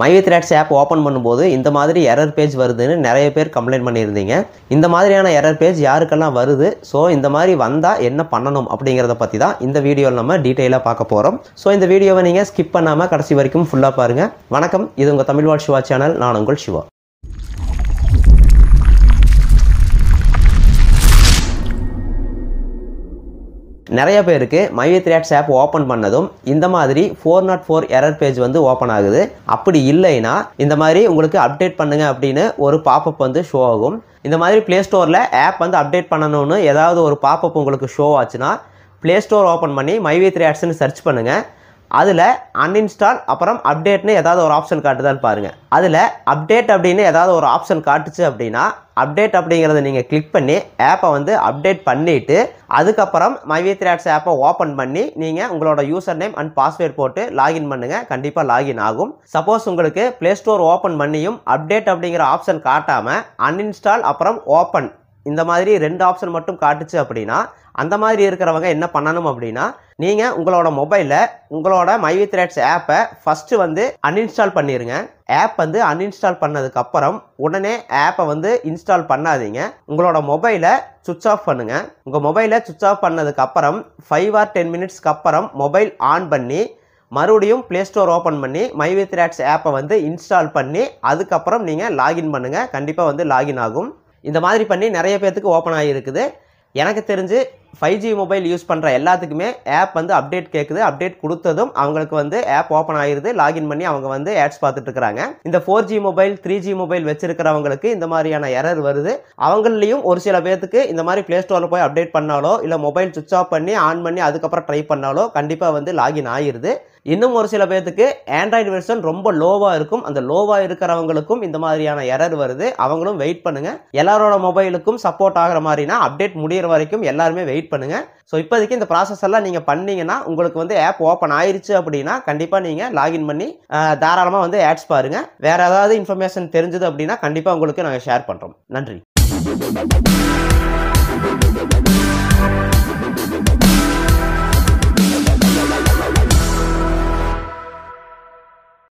my way Threads app open பண்ணும்போது இந்த மாதிரி எரர் பேஜ் வருதுன்னு நிறைய பேர் கம்ப்ளைண்ட் பண்ணியிருந்தீங்க இந்த மாதிரியான எரர் பேஜ் யாருக்கெல்லாம் வருது ஸோ இந்த மாதிரி வந்தால் என்ன பண்ணணும் அப்படிங்கிறத பற்றி தான் இந்த வீடியோவில் நம்ம டீட்டெயிலாக பார்க்க போகிறோம் ஸோ இந்த வீடியோவை நீங்கள் ஸ்கிப் பண்ணாமல் கடைசி வரைக்கும் ஃபுல்லாக பாருங்கள் வணக்கம் இது உங்கள் தமிழ் வாழ் சிவா சேனல் நான் உங்கள் சிவா நிறைய பேருக்கு மைவி த்ரியாட்ஸ் ஆப் ஓப்பன் பண்ணதும் இந்த மாதிரி four not four error page வந்து ஓப்பன் ஆகுது அப்படி இல்லைன்னா இந்த மாதிரி உங்களுக்கு அப்டேட் பண்ணுங்கள் அப்படின்னு ஒரு பாப்பப் வந்து ஷோ ஆகும் இந்த மாதிரி ப்ளே ஸ்டோரில் ஆப் வந்து அப்டேட் பண்ணணும்னு ஏதாவது ஒரு பாப்பப் உங்களுக்கு ஷோ ஆச்சுன்னா ப்ளே ஸ்டோர் ஓப்பன் பண்ணி மைவி த்ரீ ஆட்ஸ்னு சர்ச் பண்ணுங்கள் அதில் அன்இன்ஸ்டால் அப்புறம் அப்டேட்னு ஏதாவது ஒரு ஆப்ஷன் காட்டுதான்னு பாருங்கள் அதில் அப்டேட் அப்படின்னு ஏதாவது ஒரு ஆப்ஷன் காட்டுச்சு அப்படின்னா அப்டேட் அப்படிங்கிறத நீங்கள் கிளிக் பண்ணி ஆப்பை வந்து அப்டேட் பண்ணிவிட்டு அதுக்கப்புறம் மைவி த்ராட்ஸ் ஆப்பை ஓப்பன் பண்ணி நீங்கள் உங்களோட யூசர் நேம் அண்ட் பாஸ்வேர்ட் போட்டு லாகின் பண்ணுங்கள் கண்டிப்பாக லாகின் ஆகும் சப்போஸ் உங்களுக்கு ப்ளே ஸ்டோர் ஓப்பன் பண்ணியும் அப்டேட் அப்படிங்கிற ஆப்ஷன் காட்டாமல் அன்இன்ஸ்டால் அப்புறம் ஓப்பன் இந்த மாதிரி ரெண்டு ஆப்ஷன் மட்டும் காட்டுச்சு அப்படின்னா அந்த மாதிரி இருக்கிறவங்க என்ன பண்ணணும் அப்படின்னா நீங்கள் உங்களோட மொபைலில் உங்களோட வித் ரேட்ஸ் ஆப்பை ஃபஸ்ட்டு வந்து அன்இன்ஸ்டால் பண்ணிடுங்க ஆப் வந்து அன்இன்ஸ்டால் பண்ணதுக்கப்புறம் உடனே ஆப்பை வந்து இன்ஸ்டால் பண்ணாதீங்க உங்களோட மொபைலை சுவிச் ஆஃப் பண்ணுங்கள் உங்கள் மொபைலை சுவிச் ஆஃப் பண்ணதுக்கப்புறம் ஃபைவ் ஆர் டென் மினிட்ஸ்க்கு அப்புறம் மொபைல் ஆன் பண்ணி மறுபடியும் ப்ளே ஸ்டோர் ஓப்பன் பண்ணி மை வித் ஆப்பை வந்து இன்ஸ்டால் பண்ணி அதுக்கப்புறம் நீங்கள் லாகின் பண்ணுங்கள் கண்டிப்பாக வந்து லாகின் ஆகும் இந்த மாதிரி பண்ணி நிறைய பேர்த்துக்கு ஓப்பன் ஆகியிருக்குது எனக்கு தெரிஞ்சு ஃபைவ் ஜி மொபைல் யூஸ் பண்ணுற எல்லாத்துக்குமே ஆப் வந்து அப்டேட் கேட்குது அப்டேட் கொடுத்ததும் அவங்களுக்கு வந்து ஆப் ஓப்பன் ஆகிடுது லாகின் பண்ணி அவங்க வந்து ஆட்ஸ் பார்த்துட்டு இருக்கிறாங்க இந்த four G mobile three G mobile வச்சிருக்கிறவங்களுக்கு இந்த மாதிரியான எரர் வருது அவங்களையும் ஒரு சில பேர்த்துக்கு இந்த மாதிரி ப்ளே ஸ்டோரில் போய் அப்டேட் பண்ணாலோ இல்லை மொபைல் சுவிச் ஆஃப் பண்ணி ஆன் பண்ணி அதுக்கப்புறம் ட்ரை பண்ணாலோ கண்டிப்பாக வந்து லாகின் ஆகிடுது இன்னும் ஒரு சில பேர்த்துக்கு ஆண்ட்ராய்டு வெர்ஷன் ரொம்ப லோவாக இருக்கும் அந்த லோவாக இருக்கிறவங்களுக்கும் இந்த மாதிரியான எரர் வருது அவங்களும் வெயிட் பண்ணுங்கள் எல்லாரோட மொபைலுக்கும் சப்போர்ட் ஆகிற மாதிரினா அப்டேட் முடிகிற வரைக்கும் எல்லாருமே வெயிட் பண்ணுங்கள் ஸோ இப்போதைக்கு இந்த ப்ராசஸ் எல்லாம் நீங்கள் பண்ணீங்கன்னா உங்களுக்கு வந்து ஆப் ஓப்பன் ஆயிருச்சு அப்படின்னா கண்டிப்பாக நீங்கள் லாகின் பண்ணி தாராளமாக வந்து ஆட்ஸ் பாருங்கள் வேறு ஏதாவது இன்ஃபர்மேஷன் தெரிஞ்சது அப்படின்னா கண்டிப்பாக உங்களுக்கு நாங்கள் ஷேர் பண்ணுறோம் நன்றி